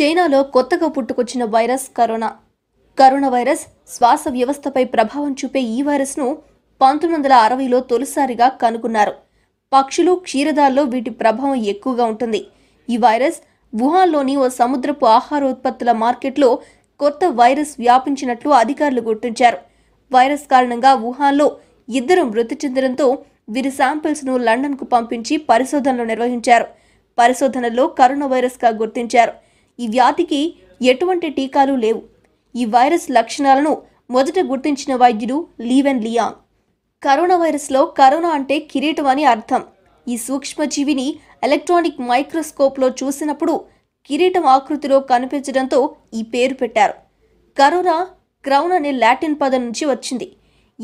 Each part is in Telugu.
చైనాలో కొత్తగా పుట్టుకొచ్చిన వైరస్ కరోనా కరోనా వైరస్ శ్వాస వ్యవస్థపై ప్రభావం చూపే ఈ వైరస్ను పంతొమ్మిది వందల అరవైలో తొలిసారిగా కనుగొన్నారు పక్షులు క్షీరదాల్లో వీటి ప్రభావం ఎక్కువగా ఉంటుంది ఈ వైరస్ వుహాన్లోని ఓ సముద్రపు ఆహారోత్పత్తుల మార్కెట్లో కొత్త వైరస్ వ్యాపించినట్లు అధికారులు గుర్తించారు వైరస్ కారణంగా వుహాన్లో ఇద్దరు మృతి చెందడంతో వీరి శాంపిల్స్ను లండన్కు పంపించి పరిశోధనలు నిర్వహించారు పరిశోధనలో కరోనా వైరస్గా గుర్తించారు ఈ వ్యాధికి ఎటువంటి టీకాలు లేవు ఈ వైరస్ లక్షణాలను మొదట గుర్తించిన వైద్యుడు లీవెన్ లియాంగ్ కరోనా వైరస్లో కరోనా అంటే కిరీటం అని అర్థం ఈ సూక్ష్మజీవిని ఎలక్ట్రానిక్ మైక్రోస్కోప్లో చూసినప్పుడు కిరీటం ఆకృతిలో కనిపించడంతో ఈ పేరు పెట్టారు కరోనా క్రౌన్ అనే లాటిన్ పదం నుంచి వచ్చింది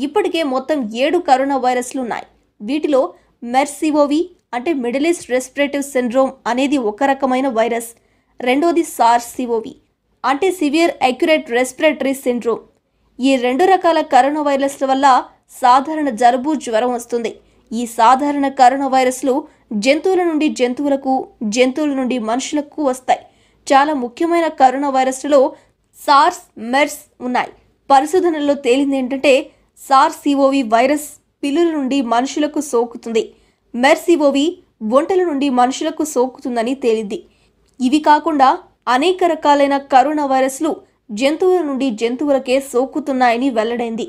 ఇప్పటికే మొత్తం ఏడు కరోనా వైరస్లు ఉన్నాయి వీటిలో మెర్సివోవి అంటే మిడిల్ ఈస్ట్ రెస్పిరేటివ్ సిండ్రోమ్ అనేది ఒక రకమైన వైరస్ రెండోది సార్స్ సిఓవి అంటే సివియర్ అక్యురేట్ రెస్పిరేటరీ సిండ్రోమ్ ఈ రెండు రకాల కరోనా వైరస్ల వల్ల సాధారణ జలుబు జ్వరం వస్తుంది ఈ సాధారణ కరోనా వైరస్లు జంతువుల నుండి జంతువులకు జంతువుల నుండి మనుషులకు వస్తాయి చాలా ముఖ్యమైన కరోనా వైరస్లలో సార్స్ మెర్స్ ఉన్నాయి పరిశోధనల్లో తేలింది ఏంటంటే సార్స్ సిఓవి వైరస్ పిల్లుల నుండి మనుషులకు సోకుతుంది మెర్సిఓవి ఒంటల నుండి మనుషులకు సోకుతుందని తేలింది ఇవి కాకుండా అనేక రకాలైన కరోనా వైరస్లు జంతువుల నుండి జంతువులకే సోకుతున్నాయని వెల్లడైంది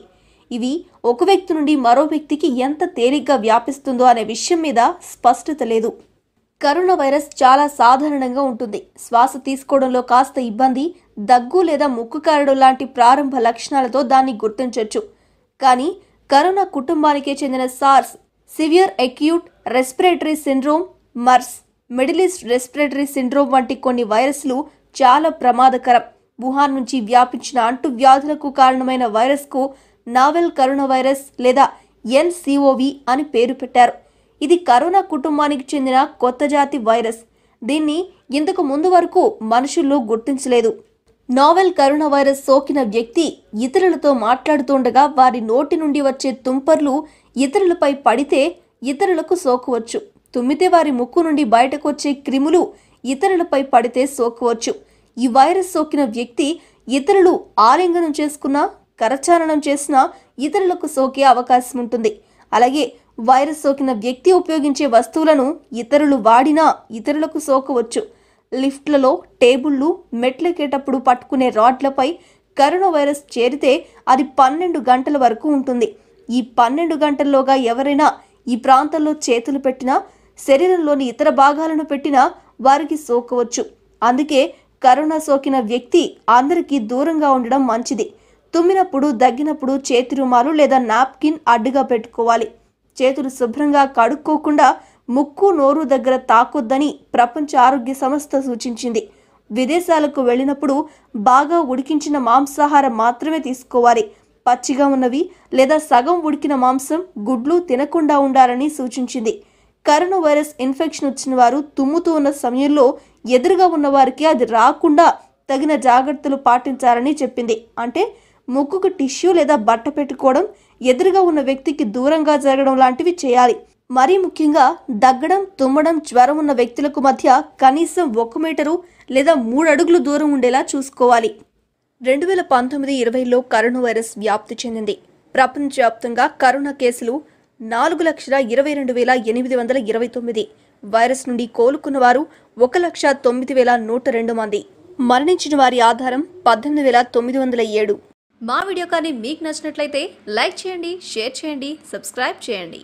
ఇవి ఒక వ్యక్తి నుండి మరో వ్యక్తికి ఎంత తేలిగ్గా వ్యాపిస్తుందో అనే విషయం మీద స్పష్టత లేదు కరోనా వైరస్ చాలా సాధారణంగా ఉంటుంది శ్వాస తీసుకోవడంలో కాస్త ఇబ్బంది దగ్గు లేదా ముక్కు కారడం లాంటి ప్రారంభ లక్షణాలతో దాన్ని గుర్తించవచ్చు కానీ కరోనా కుటుంబానికే చెందిన SARS severe acute respiratory syndrome MERS Middle East respiratory syndrome వంటి కొన్ని వైరస్లు చాలా ప్రమాదకరం వుహాన్ నుంచి వ్యాపించిన అంటు వ్యాధులకు కారణమైన వైరస్కు నావెల్ కరోనా వైరస్ లేదా ఎన్సిఓవి అని పేరు పెట్టారు ఇది కరోనా కుటుంబానికి చెందిన కొత్త జాతి వైరస్ దీన్ని ఇంతకు ముందు వరకు మనుషుల్లో గుర్తించలేదు నావెల్ కరోనా వైరస్ సోకిన వ్యక్తి ఇతరులతో మాట్లాడుతుండగా వారి నోటి నుండి వచ్చే తుంపర్లు ఇతరులపై పడితే ఇతరులకు సోకవచ్చు తుమ్మితే వారి ముక్కు నుండి బయటకొచ్చే క్రిములు ఇతరులపై పడితే సోకవచ్చు ఈ వైరస్ సోకిన వ్యక్తి ఇతరులు ఆలింగనం చేసుకున్నా కరచారణం చేసినా ఇతరులకు సోకే అవకాశం ఉంటుంది అలాగే వైరస్ సోకిన వ్యక్తి ఉపయోగించే వస్తువులను ఇతరులు వాడినా ఇతరులకు సోకవచ్చు లిఫ్ట్లలో టేబుళ్లు మెట్లెక్కేటప్పుడు పట్టుకునే రాడ్లపై కరోనా వైరస్ చేరితే అది పన్నెండు గంటల వరకు ఉంటుంది ఈ పన్నెండు గంటల్లోగా ఎవరైనా ఈ ప్రాంతంలో చేతులు పెట్టినా శరీరంలోని ఇతర భాగాలను పెట్టినా వారికి సోకవచ్చు అందుకే కరోనా సోకిన వ్యక్తి అందరికీ దూరంగా ఉండడం మంచిది తుమ్మినప్పుడు దగ్గినప్పుడు చేతి రుమాలు లేదా నాప్కిన్ అడ్డుగా పెట్టుకోవాలి చేతులు శుభ్రంగా కడుక్కోకుండా ముక్కు నోరు దగ్గర తాకొద్దని ప్రపంచ ఆరోగ్య సంస్థ సూచించింది విదేశాలకు వెళ్ళినప్పుడు బాగా ఉడికించిన మాంసాహారం మాత్రమే తీసుకోవాలి పచ్చిగా ఉన్నవి లేదా సగం ఉడికిన మాంసం గుడ్లు తినకుండా ఉండాలని సూచించింది కరోనా వైరస్ ఇన్ఫెక్షన్ వచ్చిన వారు తుమ్ముతూ ఉన్న సమయంలో ఎదురుగా ఉన్న వారికి అది రాకుండా తగిన జాగ్రత్తలు పాటించాలని చెప్పింది అంటే ముక్కుకు టిష్యూ లేదా బట్ట పెట్టుకోవడం ఎదురుగా ఉన్న వ్యక్తికి దూరంగా జరగడం లాంటివి చేయాలి మరీ ముఖ్యంగా దగ్గడం తుమ్మడం జ్వరం ఉన్న వ్యక్తులకు మధ్య కనీసం ఒక మీటరు లేదా మూడు అడుగులు దూరం ఉండేలా చూసుకోవాలి రెండు వేల పంతొమ్మిది ఇరవైలో కరోనా వైరస్ వ్యాప్తి చెందింది ప్రపంచవ్యాప్తంగా కరోనా కేసులు నాలుగు లక్షల ఇరవై రెండు వేల ఎనిమిది వందల ఇరవై తొమ్మిది వైరస్ నుండి కోలుకున్నవారు ఒక లక్ష తొమ్మిది వేల నూట రెండు మంది మరణించిన వారి ఆధారం పద్దెనిమిది వేల తొమ్మిది వందల ఏడు మా వీడియో కానీ మీకు నచ్చినట్లయితే లైక్ చేయండి షేర్ చేయండి సబ్స్క్రైబ్ చేయండి